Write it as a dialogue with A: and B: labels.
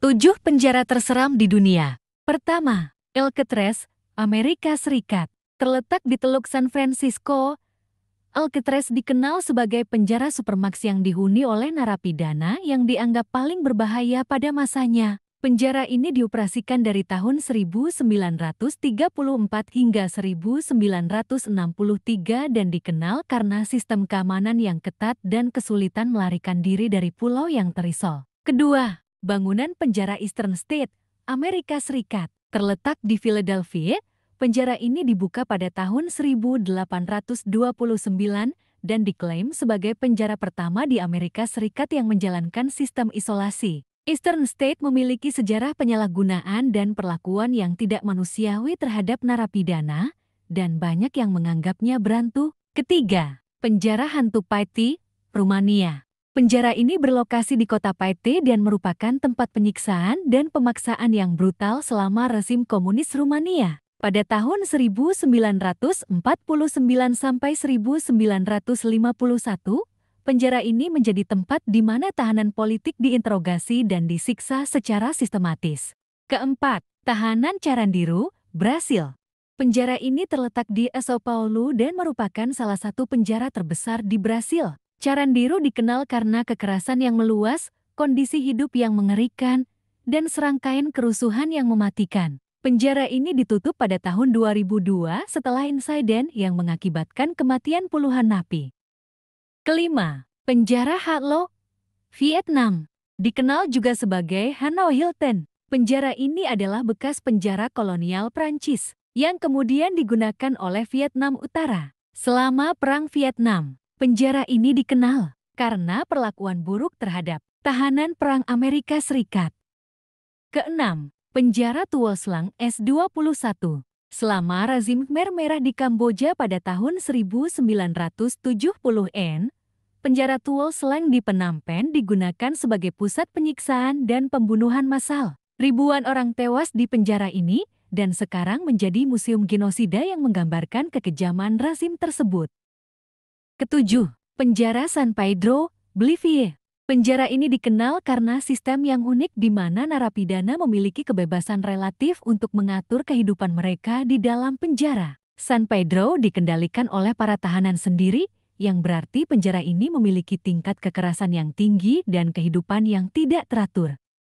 A: Tujuh penjara terseram di dunia. Pertama, Alcatraz, Amerika Serikat. Terletak di Teluk San Francisco, Alcatraz dikenal sebagai penjara supermax yang dihuni oleh narapidana yang dianggap paling berbahaya pada masanya. Penjara ini dioperasikan dari tahun 1934 hingga 1963 dan dikenal karena sistem keamanan yang ketat dan kesulitan melarikan diri dari pulau yang terisol. Kedua, bangunan penjara Eastern State, Amerika Serikat. Terletak di Philadelphia, penjara ini dibuka pada tahun 1829 dan diklaim sebagai penjara pertama di Amerika Serikat yang menjalankan sistem isolasi. Eastern State memiliki sejarah penyalahgunaan dan perlakuan yang tidak manusiawi terhadap narapidana, dan banyak yang menganggapnya berantu. Ketiga, penjara hantu Paiti, Rumania. Penjara ini berlokasi di kota Paite dan merupakan tempat penyiksaan dan pemaksaan yang brutal selama rezim komunis Rumania. Pada tahun 1949 sampai 1951, penjara ini menjadi tempat di mana tahanan politik diinterogasi dan disiksa secara sistematis. Keempat, tahanan Carandiru, Brasil. Penjara ini terletak di São Paulo dan merupakan salah satu penjara terbesar di Brasil. Carandiru dikenal karena kekerasan yang meluas, kondisi hidup yang mengerikan, dan serangkaian kerusuhan yang mematikan. Penjara ini ditutup pada tahun 2002 setelah insiden yang mengakibatkan kematian puluhan napi. Kelima, penjara Hatlo, Vietnam. Dikenal juga sebagai Hanoi Hilton. Penjara ini adalah bekas penjara kolonial Prancis yang kemudian digunakan oleh Vietnam Utara selama Perang Vietnam. Penjara ini dikenal karena perlakuan buruk terhadap tahanan perang Amerika Serikat. Keenam, penjara Tuolslang S21. Selama rezim Khmer Merah di Kamboja pada tahun 1970-an, penjara Tuolslang di Penampen digunakan sebagai pusat penyiksaan dan pembunuhan massal. Ribuan orang tewas di penjara ini dan sekarang menjadi museum genosida yang menggambarkan kekejaman rezim tersebut. Ketujuh, penjara San Pedro, Bolivia. Penjara ini dikenal karena sistem yang unik di mana narapidana memiliki kebebasan relatif untuk mengatur kehidupan mereka di dalam penjara. San Pedro dikendalikan oleh para tahanan sendiri, yang berarti penjara ini memiliki tingkat kekerasan yang tinggi dan kehidupan yang tidak teratur.